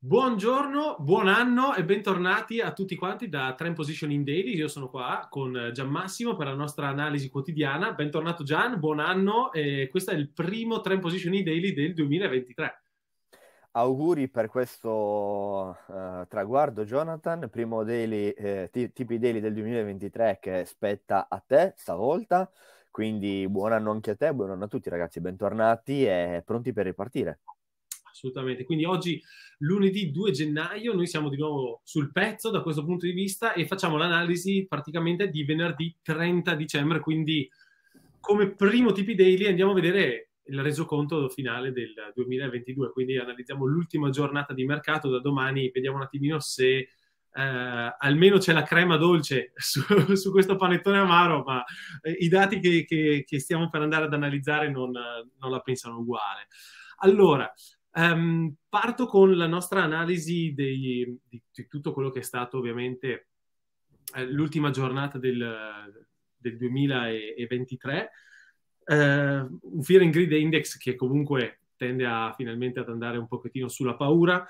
Buongiorno, buon anno e bentornati a tutti quanti da Trend Positioning Daily. Io sono qua con Gian Massimo per la nostra analisi quotidiana. Bentornato Gian, buon anno e questo è il primo Trend Positioning Daily del 2023. Auguri per questo uh, traguardo Jonathan, primo daily, eh, TP Daily del 2023 che spetta a te stavolta. Quindi buon anno anche a te, buon anno a tutti ragazzi, bentornati e pronti per ripartire assolutamente. Quindi oggi, lunedì 2 gennaio, noi siamo di nuovo sul pezzo da questo punto di vista e facciamo l'analisi praticamente di venerdì 30 dicembre, quindi come primo tipi daily andiamo a vedere il resoconto finale del 2022, quindi analizziamo l'ultima giornata di mercato da domani, vediamo un attimino se... Uh, almeno c'è la crema dolce su, su, questo panettone amaro, ma eh, i dati che, che, che stiamo per andare ad analizzare non, non la pensano uguale. Allora, Um, parto con la nostra analisi dei, di, di, tutto quello che è stato ovviamente eh, l'ultima giornata del, del 2023, uh, ehm, un Fear and Greed Index che comunque tende a, finalmente ad andare un pochettino sulla paura.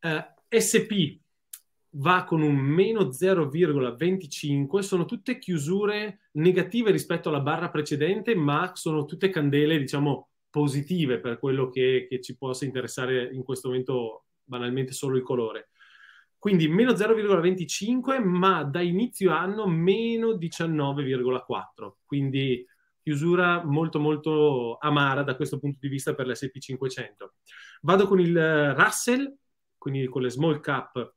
Uh, eh, SP va con un meno 0,25, sono tutte chiusure negative rispetto alla barra precedente, ma sono tutte candele, diciamo, positive per quello che, che ci possa interessare in questo momento banalmente solo il colore. Quindi meno 0,25, ma da inizio anno meno 19,4. Quindi chiusura molto molto amara da questo punto di vista per l'SP500. Vado con il eh, Russell, quindi con le small cap,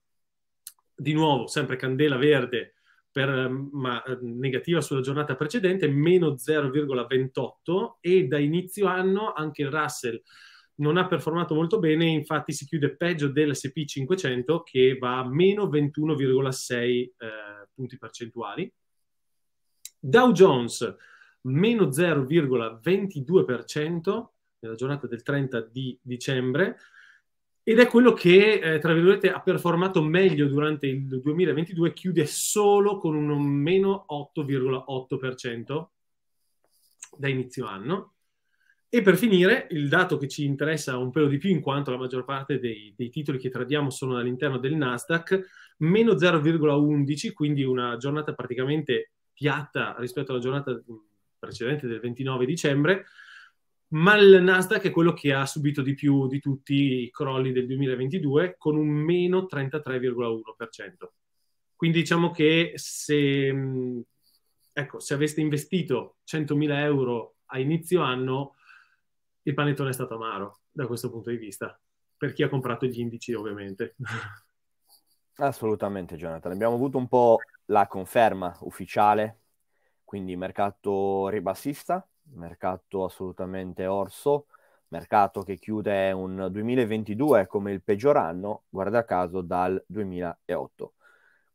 di nuovo sempre candela verde, per, ehm, ma, ehm, negativa sulla giornata precedente, meno 0,28 e da inizio anno anche il Russell non ha performato molto bene, infatti si chiude peggio dell'SP 500 che va a meno 21,6 eh, punti percentuali. Dow Jones meno 0,22% nella giornata del 30 di dicembre, ed è quello che, eh, tra virgolette, ha performato meglio durante il 2022, chiude solo con un meno 8,8% da inizio anno. E per finire, il dato che ci interessa un pelo di più, in quanto la maggior parte dei, dei titoli che tradiamo sono all'interno del Nasdaq, meno 0,11, quindi una giornata praticamente piatta rispetto alla giornata mm, precedente del 29 dicembre, ma il Nasdaq è quello che ha subito di più di tutti i crolli del 2022 con un meno 33,1%. Quindi diciamo che se, ecco, se aveste investito 100.000 euro a inizio anno, il panettone è stato amaro da questo punto di vista, per chi ha comprato gli indici ovviamente. Assolutamente Jonathan, abbiamo avuto un po' la conferma ufficiale, quindi mercato ribassista, mercato assolutamente orso, mercato che chiude un 2022 come il peggior anno, guarda caso, dal 2008.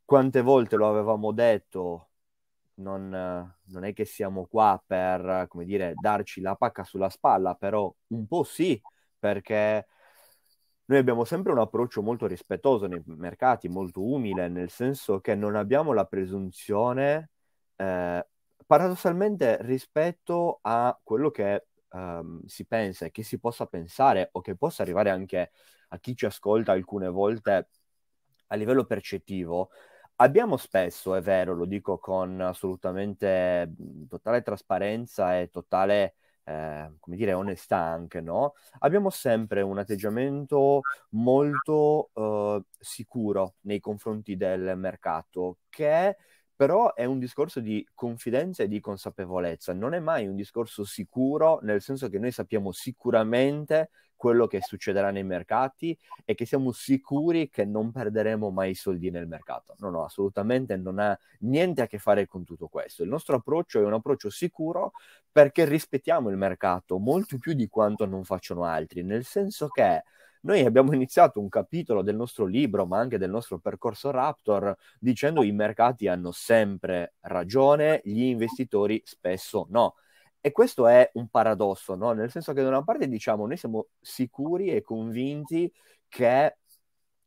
Quante volte lo avevamo detto, non, non è che siamo qua per, come dire, darci la pacca sulla spalla, però un po' sì, perché noi abbiamo sempre un approccio molto rispettoso nei mercati, molto umile, nel senso che non abbiamo la presunzione eh, paradossalmente rispetto a quello che um, si pensa e che si possa pensare o che possa arrivare anche a chi ci ascolta alcune volte a livello percettivo, abbiamo spesso, è vero, lo dico con assolutamente mhmm, totale trasparenza e totale eh, come dire, onestà anche, no? Abbiamo sempre un atteggiamento molto eh, sicuro nei confronti del mercato che però è un discorso di confidenza e di consapevolezza, non è mai un discorso sicuro, nel senso che noi sappiamo sicuramente quello che succederà nei mercati e che siamo sicuri che non perderemo mai soldi nel mercato. No, no, assolutamente non ha niente a che fare con tutto questo. Il nostro approccio è un approccio sicuro perché rispettiamo il mercato molto più di quanto non facciano altri, nel senso che noi abbiamo iniziato un capitolo del nostro libro, ma anche del nostro percorso Raptor, dicendo che i mercati hanno sempre ragione, gli investitori spesso no. E questo è un paradosso, no? nel senso che da una parte diciamo noi siamo sicuri e convinti che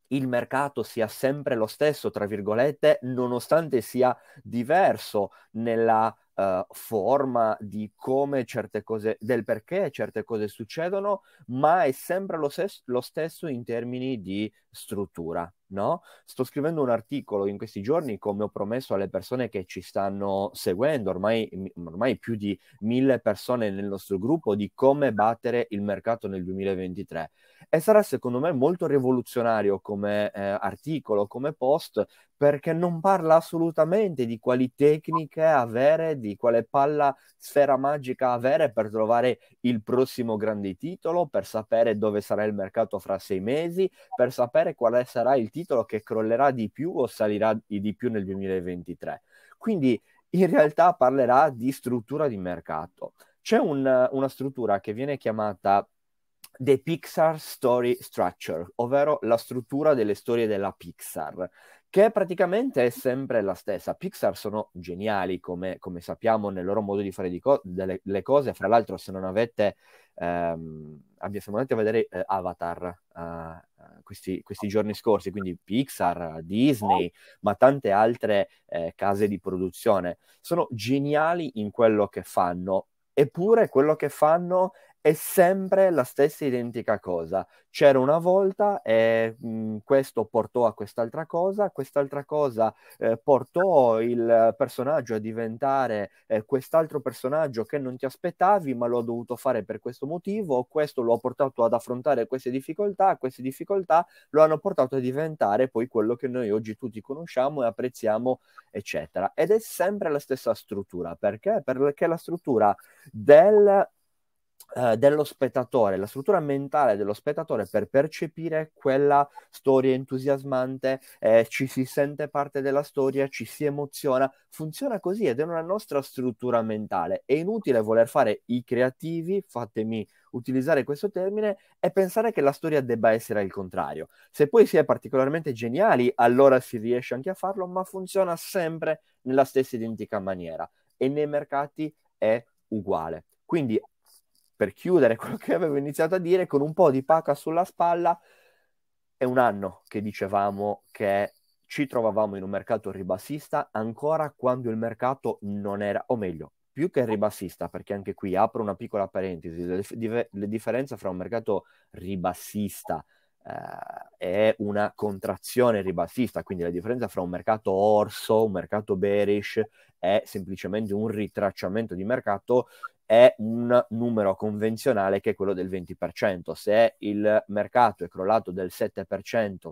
il mercato sia sempre lo stesso, tra virgolette, nonostante sia diverso nella eh, forma di come certe cose, del perché certe cose succedono, ma è sempre lo, ses- lo stesso in termini di struttura. No? Sto scrivendo un articolo in questi giorni, come ho promesso alle persone che ci stanno seguendo, ormai, ormai, più di mille persone nel nostro gruppo, di come battere il mercato nel 2023. E sarà secondo me molto rivoluzionario come eh, articolo, come post, perché non parla assolutamente di quali tecniche avere, di quale palla sfera magica avere per trovare il prossimo grande titolo, per sapere dove sarà il mercato fra sei mesi, per sapere quale sarà il titolo che crollerà di più o salirà di più nel 2023. Quindi in realtà parlerà di struttura di mercato. C'è un, una struttura che viene chiamata The Pixar Story Structure, ovvero la struttura delle storie della Pixar, che praticamente è sempre la stessa. Pixar sono geniali, come, come sappiamo, nel loro modo di fare di co- delle, le cose. Fra l'altro, se non avete, ehm, abbiamo andati a vedere eh, Avatar eh, eh, questi, questi, giorni scorsi, quindi Pixar, Disney, ma tante altre eh, case di produzione, sono geniali in quello che fanno. Eppure quello che fanno è sempre la stessa identica cosa. C'era una volta e mh, mhmm, questo portò a quest'altra cosa, quest'altra cosa eh, portò il personaggio a diventare eh, quest'altro personaggio che non ti aspettavi, ma lo ha dovuto fare per questo motivo, questo lo ha portato ad affrontare queste difficoltà, queste difficoltà lo hanno portato a diventare poi quello che noi oggi tutti conosciamo e apprezziamo, eccetera. Ed è sempre la stessa struttura, perché? Perché la struttura del eh, dello spettatore, la struttura mentale dello spettatore per percepire quella storia entusiasmante, eh, ci si sente parte della storia, ci si emoziona, funziona così ed è una nostra struttura mentale. È inutile voler fare i creativi, fatemi utilizzare questo termine, e pensare che la storia debba essere il contrario. Se poi si è particolarmente geniali, allora si riesce anche a farlo, ma funziona sempre nella stessa identica maniera e nei mercati è uguale. Quindi per chiudere quello che avevo iniziato a dire, con un po' di pacca sulla spalla, è un anno che dicevamo che ci trovavamo in un mercato ribassista ancora quando il mercato non era, o meglio, più che ribassista, perché anche qui apro una piccola parentesi, le, le, le differenze fra un mercato ribassista eh, e una contrazione ribassista, quindi la differenza fra un mercato orso, un mercato bearish, è semplicemente un ritracciamento di mercato è un numero convenzionale che è quello del 20%. Se il mercato è crollato del 7%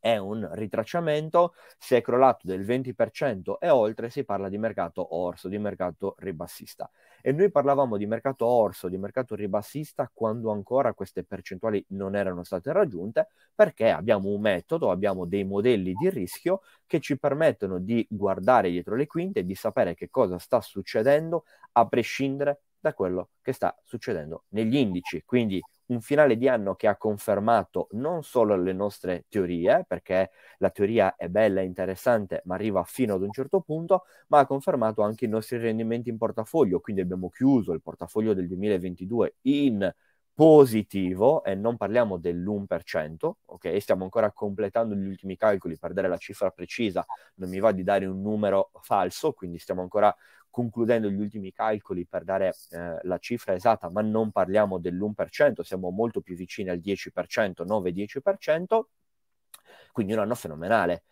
è un ritracciamento, se è crollato del 20% e oltre si parla di mercato orso, di mercato ribassista. E noi parlavamo di mercato orso, di mercato ribassista quando ancora queste percentuali non erano state raggiunte, perché abbiamo un metodo, abbiamo dei modelli di rischio che ci permettono di guardare dietro le quinte e di sapere che cosa sta succedendo a prescindere da quello che sta succedendo negli indici. Quindi un finale di anno che ha confermato non solo le nostre teorie, perché la teoria è bella e interessante, ma arriva fino ad un certo punto, ma ha confermato anche i nostri rendimenti in portafoglio. Quindi abbiamo chiuso il portafoglio del 2022 in positivo e non parliamo dell'1%, ok? Stiamo ancora completando gli ultimi calcoli per dare la cifra precisa, non mi va di dare un numero falso, quindi stiamo ancora concludendo gli ultimi calcoli per dare eh, la cifra esatta, ma non parliamo dell'1%, siamo molto più vicini al 10%, 9-10%, quindi un anno fenomenale.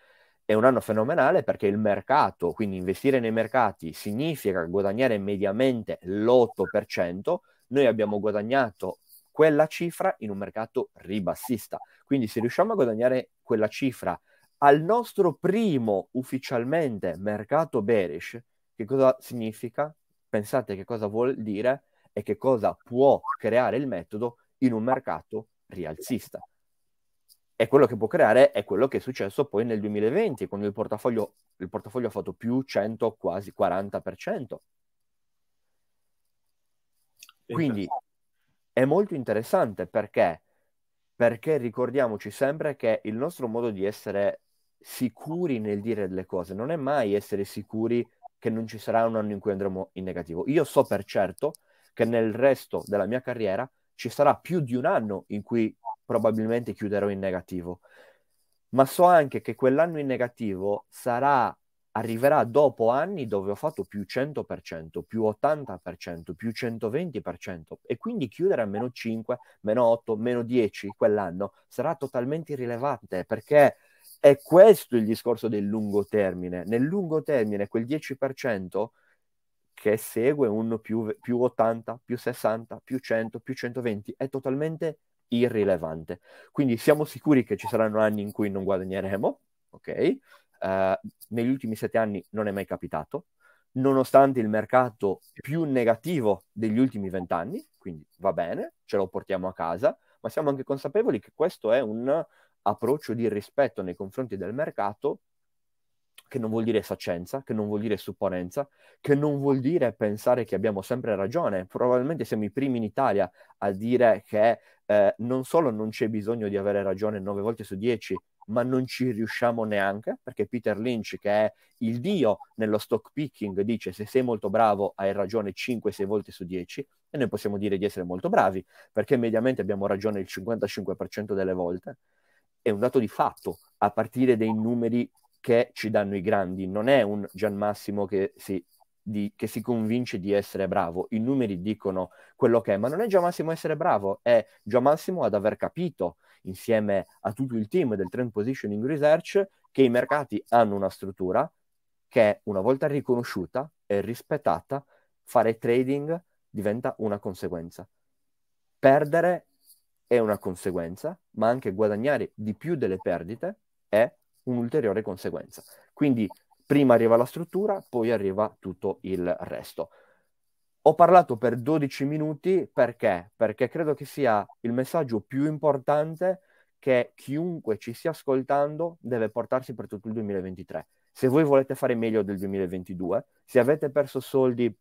È un anno fenomenale perché il mercato, quindi investire nei mercati significa guadagnare mediamente l'8%, noi abbiamo guadagnato quella cifra in un mercato ribassista. Quindi se riusciamo a guadagnare quella cifra al nostro primo ufficialmente mercato bearish, che cosa significa, pensate che cosa vuol dire e che cosa può creare il metodo in un mercato rialzista. E quello che può creare è quello che è successo poi nel 2020, quando il portafoglio, il portafoglio ha fatto più 100, quasi 40%. Quindi è molto interessante perché, perché ricordiamoci sempre che il nostro modo di essere sicuri nel dire le cose non è mai essere sicuri che non ci sarà un anno in cui andremo in negativo. Io so per certo che nel resto della mia carriera ci sarà più di un anno in cui probabilmente chiuderò in negativo, ma so anche che quell'anno in negativo sarà arriverà dopo anni dove ho fatto più 100%, più 80%, più 120% e quindi chiudere a meno 5, meno 8, meno 10 quell'anno sarà totalmente irrilevante perché è questo il discorso del lungo termine. Nel lungo termine quel 10% che segue un più, più 80, più 60, più 100, più 120 è totalmente irrilevante. Quindi siamo sicuri che ci saranno anni in cui non guadagneremo, ok? Uh, negli ultimi sette anni non è mai capitato, nonostante il mercato più negativo degli ultimi vent'anni, quindi va bene, ce lo portiamo a casa, ma siamo anche consapevoli che questo è un approccio di rispetto nei confronti del mercato, che non vuol dire saccenza, che non vuol dire supponenza, che non vuol dire pensare che abbiamo sempre ragione. Probabilmente siamo i primi in Italia a dire che eh, non solo non c'è bisogno di avere ragione nove volte su dieci, ma non ci riusciamo neanche, perché Peter Lynch, che è il dio nello stock picking, dice se sei molto bravo hai ragione 5-6 volte su 10, e noi possiamo dire di essere molto bravi, perché mediamente abbiamo ragione il 55% delle volte è un dato di fatto a partire dai numeri che ci danno i grandi, non è un Gian Massimo che si, di, che si convince di essere bravo, i numeri dicono quello che è, ma non è Gian Massimo essere bravo, è Gian Massimo ad aver capito insieme a tutto il team del Trend Positioning Research che i mercati hanno una struttura che una volta riconosciuta e rispettata, fare trading diventa una conseguenza. Perdere è una conseguenza, ma anche guadagnare di più delle perdite è un'ulteriore conseguenza. Quindi prima arriva la struttura, poi arriva tutto il resto. Ho parlato per 12 minuti perché? Perché credo che sia il messaggio più importante che chiunque ci stia ascoltando deve portarsi per tutto il 2023. Se voi volete fare meglio del 2022, se avete perso soldi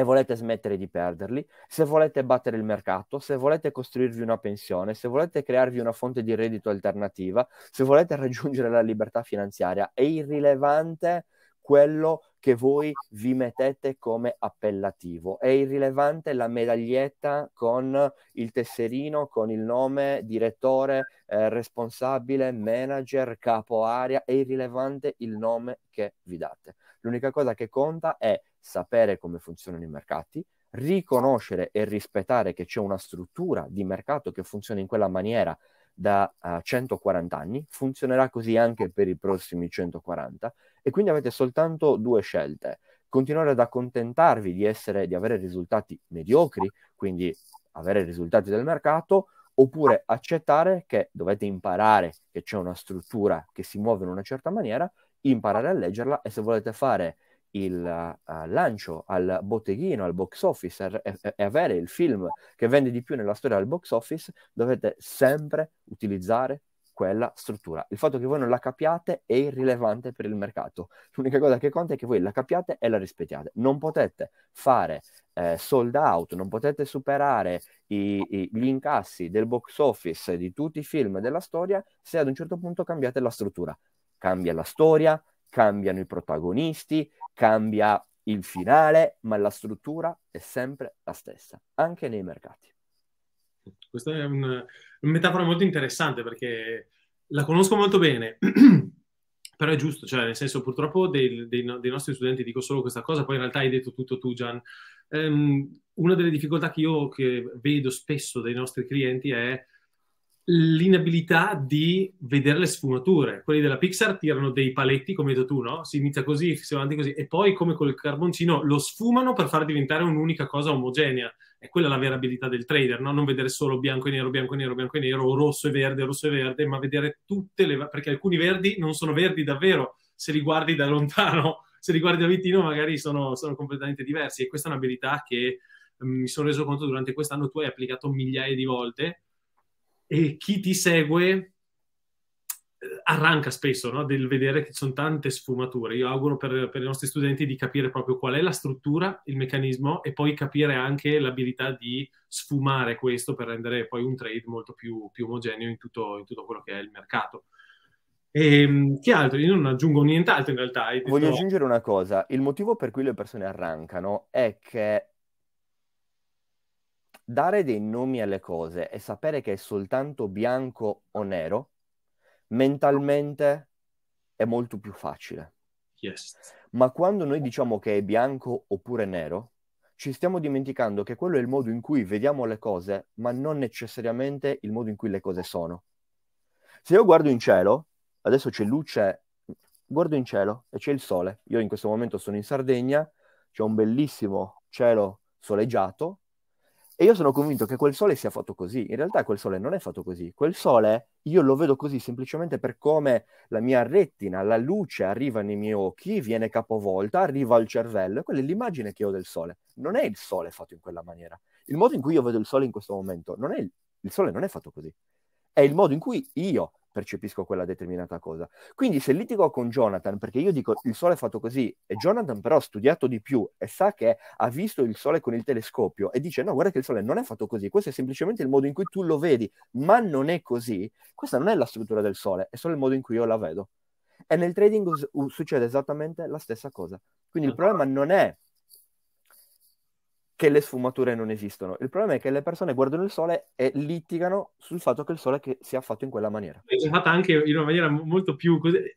e volete smettere di perderli, se volete battere il mercato, se volete costruirvi una pensione, se volete crearvi una fonte di reddito alternativa, se volete raggiungere la libertà finanziaria, è irrilevante quello che voi vi mettete come appellativo. È irrilevante la medaglietta con il tesserino, con il nome direttore, eh, responsabile, manager, capo area, è irrilevante il nome che vi date. L'unica cosa che conta è sapere come funzionano i mercati, riconoscere e rispettare che c'è una struttura di mercato che funziona in quella maniera da uh, eh, 140 anni, funzionerà così anche per i prossimi 140 e quindi avete soltanto due scelte, continuare ad accontentarvi di, essere, di avere risultati mediocri, quindi avere risultati del mercato, oppure accettare che dovete imparare che c'è una struttura che si muove in una certa maniera, imparare a leggerla e se volete fare il uh, lancio al botteghino, al box office e avere il film che vende di più nella storia del box office, dovete sempre utilizzare quella struttura. Il fatto che voi non la capiate è irrilevante per il mercato. L'unica cosa che conta è che voi la capiate e la rispettiate. Non potete fare eh, sold out, non potete superare i, i, gli incassi del box office di tutti i film della storia se ad un certo punto cambiate la struttura. Cambia la storia, cambiano i protagonisti, cambia il finale, ma la struttura è sempre la stessa, anche nei mercati. Questa è una metafora molto interessante perché la conosco molto bene, però è giusto, cioè nel senso purtroppo dei, dei, dei, nostri studenti dico solo questa cosa, poi in realtà hai detto tutto tu Gian. Um, una delle difficoltà che io che vedo spesso dai nostri clienti è l'inabilità di vedere le sfumature. Quelli della Pixar tirano dei paletti, come hai detto tu, no? Si inizia così, si va avanti così, e poi come col carboncino lo sfumano per far diventare un'unica cosa omogenea. È quella la vera abilità del trader, no? Non vedere solo bianco e nero, bianco e nero, bianco e nero, o rosso e verde, rosso e verde, ma vedere tutte le... perché alcuni verdi non sono verdi davvero se li guardi da lontano, se li guardi da vicino magari sono, sono completamente diversi. E questa è un'abilità che mm, mi sono reso conto durante quest'anno tu hai applicato migliaia di volte e chi ti segue eh, arranca spesso no? del vedere che ci sono tante sfumature. Io auguro per, per, i nostri studenti di capire proprio qual è la struttura, il meccanismo e poi capire anche l'abilità di sfumare questo per rendere poi un trade molto più, più omogeneo in tutto, in tutto, quello che è il mercato. E, ehm, che altro? Io non aggiungo nient'altro in realtà. Voglio aggiungere una cosa. Il motivo per cui le persone arrancano è che dare dei nomi alle cose e sapere che è soltanto bianco o nero, mentalmente è molto più facile. Yes. Ma quando noi diciamo che è bianco oppure nero, ci stiamo dimenticando che quello è il modo in cui vediamo le cose, ma non necessariamente il modo in cui le cose sono. Se io guardo in cielo, adesso c'è luce, guardo in cielo e c'è il sole. Io in questo momento sono in Sardegna, c'è un bellissimo cielo soleggiato, e io sono convinto che quel sole sia fatto così. In realtà quel sole non è fatto così. Quel sole io lo vedo così semplicemente per come la mia retina, la luce arriva nei miei occhi, viene capovolta, arriva al cervello. E quella è l'immagine che ho del sole. Non è il sole fatto in quella maniera. Il modo in cui io vedo il sole in questo momento non è il, il sole non è fatto così. È il modo in cui io percepisco quella determinata cosa. Quindi se litigo con Jonathan, perché io dico il Sole è fatto così, e Jonathan però ha studiato di più e sa che ha visto il Sole con il telescopio e dice no, guarda che il Sole non è fatto così, questo è semplicemente il modo in cui tu lo vedi, ma non è così, questa non è la struttura del Sole, è solo il modo in cui io la vedo. E nel trading succede esattamente la stessa cosa. Quindi il esatto. problema non è che le sfumature non esistono. Il problema è che le persone guardano il sole e litigano sul fatto che il sole che sia fatto in quella maniera. È fatta anche in una maniera molto più... Eh,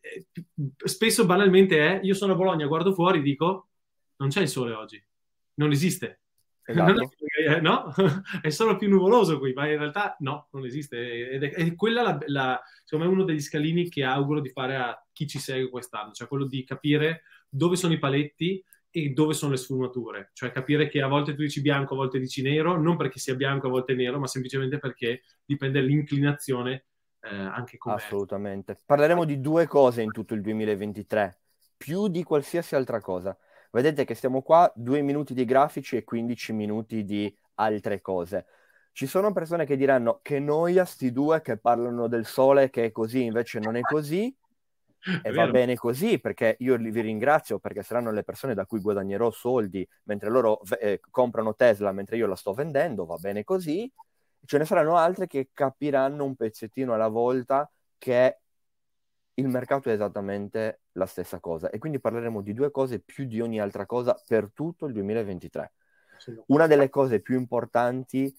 spesso banalmente è, io sono a Bologna, guardo fuori e dico, non c'è il sole oggi, non esiste. Esatto. Non è, eh, no? è solo più nuvoloso qui, ma in realtà no, non esiste. Ed è, è quella, la, la, secondo me, uno degli scalini che auguro di fare a chi ci segue quest'anno, cioè quello di capire dove sono i paletti, e dove sono le sfumature, cioè capire che a volte tu dici bianco, a volte dici nero, non perché sia bianco, a volte nero, ma semplicemente perché dipende l'inclinazione eh, anche come... Assolutamente. Parleremo di due cose in tutto il 2023, più di qualsiasi altra cosa. Vedete che stiamo qua, due minuti di grafici e 15 minuti di altre cose. Ci sono persone che diranno che noia sti due che parlano del sole, che è così, invece non è così e va bene così perché io vi ringrazio perché saranno le persone da cui guadagnerò soldi mentre loro eh, comprano Tesla mentre io la sto vendendo, va bene così. Ce ne saranno altre che capiranno un pezzettino alla volta che il mercato è esattamente la stessa cosa e quindi parleremo di due cose più di ogni altra cosa per tutto il 2023. Una delle cose più importanti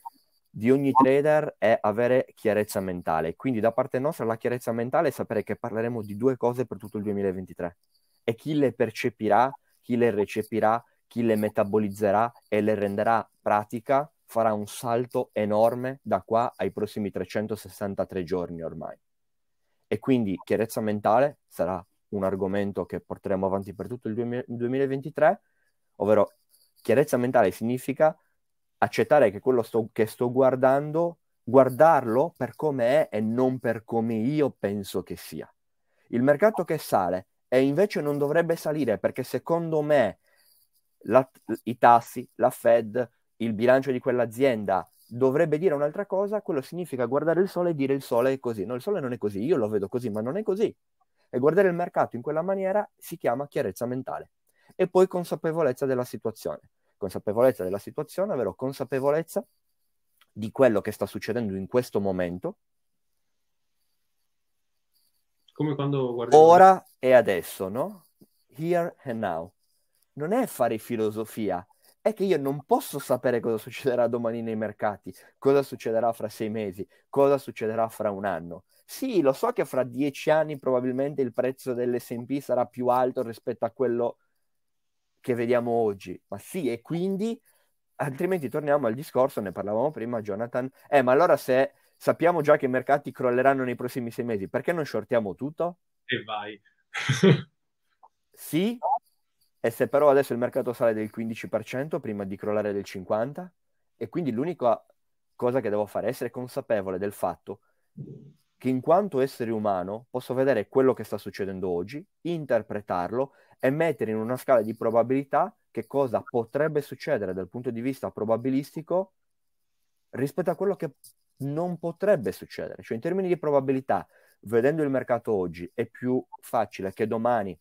di ogni trader è avere chiarezza mentale. Quindi da parte nostra la chiarezza mentale è sapere che parleremo di due cose per tutto il 2023 e chi le percepirà, chi le recepirà, chi le metabolizzerà e le renderà pratica farà un salto enorme da qua ai prossimi 363 giorni ormai. E quindi chiarezza mentale sarà un argomento che porteremo avanti per tutto il 2023, ovvero chiarezza mentale significa accettare che quello sto, che sto guardando, guardarlo per come è e non per come io penso che sia. Il mercato che sale e invece non dovrebbe salire perché secondo me la, i tassi, la Fed, il bilancio di quell'azienda dovrebbe dire un'altra cosa, quello significa guardare il sole e dire il sole è così. No, il sole non è così, io lo vedo così, ma non è così. E guardare il mercato in quella maniera si chiama chiarezza mentale e poi consapevolezza della situazione consapevolezza della situazione, ovvero consapevolezza di quello che sta succedendo in questo momento. Come quando guardiamo... Ora e adesso, no? Here and now. Non è fare filosofia, è che io non posso sapere cosa succederà domani nei mercati, cosa succederà fra sei mesi, cosa succederà fra un anno. Sì, lo so che fra dieci anni probabilmente il prezzo dell'SP sarà più alto rispetto a quello che vediamo oggi. Ma sì, e quindi altrimenti torniamo al discorso, ne parlavamo prima, Jonathan. Eh, ma allora se sappiamo già che i mercati crolleranno nei prossimi sei mesi, perché non shortiamo tutto? E vai. sì, e se però adesso il mercato sale del 15% prima di crollare del 50%, e quindi l'unica cosa che devo fare è essere consapevole del fatto che in quanto essere umano posso vedere quello che sta succedendo oggi, interpretarlo e mettere in una scala di probabilità che cosa potrebbe succedere dal punto di vista probabilistico rispetto a quello che non potrebbe succedere. Cioè in termini di probabilità, vedendo il mercato oggi, è più facile che domani,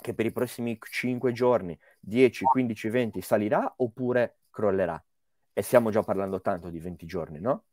che per i prossimi 5 giorni, 10, 15, 20 salirà oppure crollerà. E stiamo già parlando tanto di 20 giorni, no?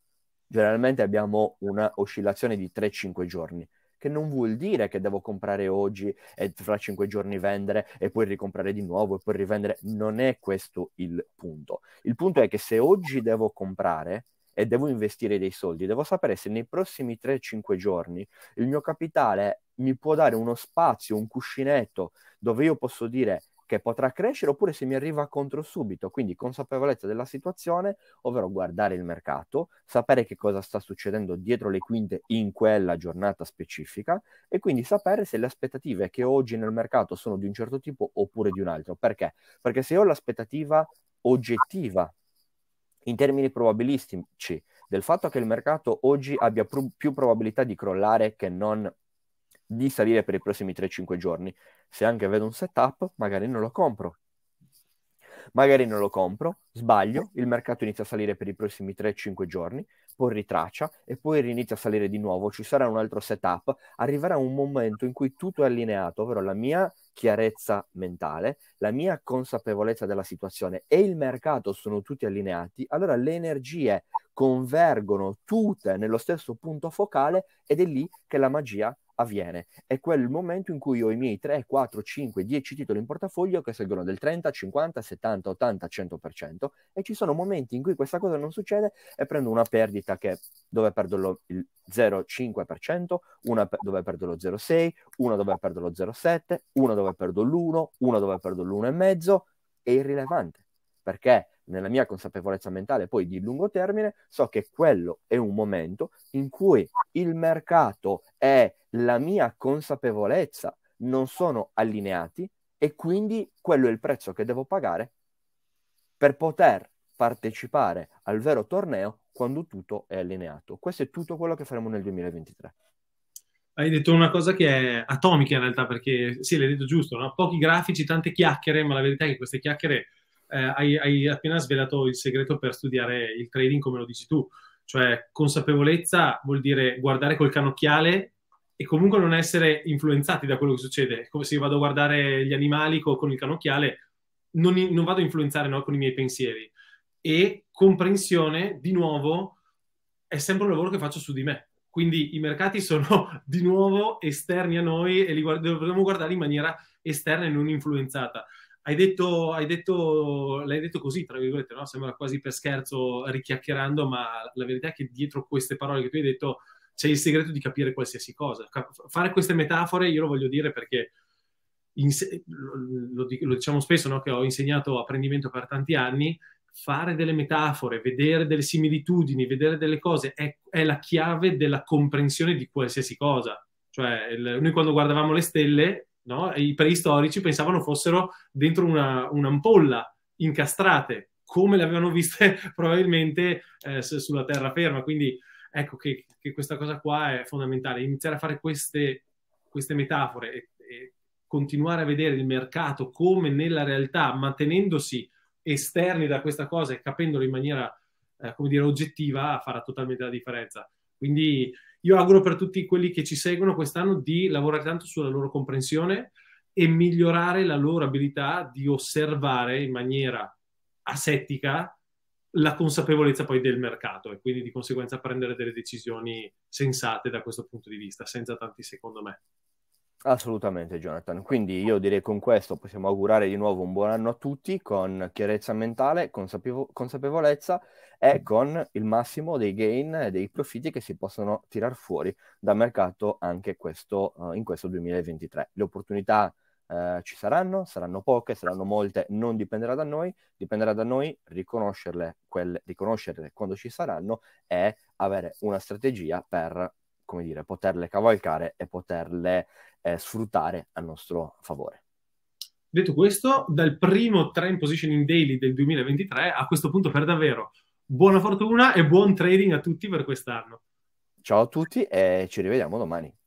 generalmente abbiamo una oscillazione di 3-5 giorni, che non vuol dire che devo comprare oggi e fra 5 giorni vendere e poi ricomprare di nuovo e poi rivendere. Non è questo il punto. Il punto è che se oggi devo comprare e devo investire dei soldi, devo sapere se nei prossimi 3-5 giorni il mio capitale mi può dare uno spazio, un cuscinetto dove io posso dire che potrà crescere oppure se mi arriva contro subito, quindi consapevolezza della situazione, ovvero guardare il mercato, sapere che cosa sta succedendo dietro le quinte in quella giornata specifica e quindi sapere se le aspettative che oggi nel mercato sono di un certo tipo oppure di un altro. Perché? Perché se ho l'aspettativa oggettiva in termini probabilistici del fatto che il mercato oggi abbia pr- più probabilità di crollare che non di salire per i prossimi 3-5 giorni. Se anche vedo un setup, magari non lo compro. Magari non lo compro, sbaglio, il mercato inizia a salire per i prossimi 3-5 giorni, poi ritraccia e poi rinizia a salire di nuovo, ci sarà un altro setup, arriverà un momento in cui tutto è allineato, ovvero la mia chiarezza mentale, la mia consapevolezza della situazione e il mercato sono tutti allineati, allora le energie convergono tutte nello stesso punto focale ed è lì che la magia avviene. È quel momento in cui ho i miei 3, 4, 5, 10 titoli in portafoglio che salgono del 30, 50, 70, 80, 100% e ci sono momenti in cui questa cosa non succede e prendo una perdita che dove perdo lo, il 0,5%, una dove perdo lo 0,6, una dove perdo lo 0,7, una dove perdo l'1, una dove perdo l'1,5 è irrilevante perché nella mia consapevolezza mentale poi di lungo termine so che quello è un momento in cui il mercato è la mia consapevolezza non sono allineati e quindi quello è il prezzo che devo pagare per poter partecipare al vero torneo quando tutto è allineato. Questo è tutto quello che faremo nel 2023. Hai detto una cosa che è atomica in realtà, perché sì, l'hai detto giusto, no? pochi grafici, tante chiacchiere, ma la verità è che queste chiacchiere eh, hai, hai appena svelato il segreto per studiare il trading come lo dici tu, cioè consapevolezza vuol dire guardare col canocchiale e comunque non essere influenzati da quello che succede. Come se io vado a guardare gli animali co- con il canocchiale, non, non vado a influenzare no, con i miei pensieri. E comprensione, di nuovo, è sempre un lavoro che faccio su di me. Quindi i mercati sono di nuovo esterni a noi e li guard- dobbiamo guardare in maniera esterna e non influenzata. Hai detto, hai detto, l'hai detto così, tra virgolette, no? sembra quasi per scherzo richiacchierando, ma la verità è che dietro queste parole che tu hai detto c'è il segreto di capire qualsiasi cosa. Fare queste metafore io lo voglio dire perché se- lo, lo, diciamo spesso, no? che ho insegnato apprendimento per tanti anni, fare delle metafore, vedere delle similitudini, vedere delle cose è, è la chiave della comprensione di qualsiasi cosa. Cioè, il, noi quando guardavamo le stelle, no? i preistorici pensavano fossero dentro una, un'ampolla incastrate, come le avevano viste probabilmente eh, sulla terraferma. Quindi Ecco che, che questa cosa qua è fondamentale, iniziare a fare queste, queste metafore e, e continuare a vedere il mercato come nella realtà, mantenendosi esterni da questa cosa e capendolo in maniera, eh, come dire, oggettiva, farà totalmente la differenza. Quindi io auguro per tutti quelli che ci seguono quest'anno di lavorare tanto sulla loro comprensione e migliorare la loro abilità di osservare in maniera asettica la consapevolezza poi del mercato e quindi di conseguenza prendere delle decisioni sensate da questo punto di vista, senza tanti secondo me. Assolutamente Jonathan, quindi io direi con questo possiamo augurare di nuovo un buon anno a tutti con chiarezza mentale, consapevo- consapevolezza e con il massimo dei gain e dei profitti che si possono tirar fuori dal mercato anche questo, uh, in questo 2023. Le opportunità eh, ci saranno, saranno poche, saranno molte, non dipenderà da noi, dipenderà da noi riconoscerle, quelle, riconoscerle quando ci saranno e avere una strategia per come dire, poterle cavalcare e poterle eh, sfruttare a nostro favore. Detto questo, dal primo Trend Positioning Daily del 2023 a questo punto per davvero buona fortuna e buon trading a tutti per quest'anno. Ciao a tutti e ci rivediamo domani.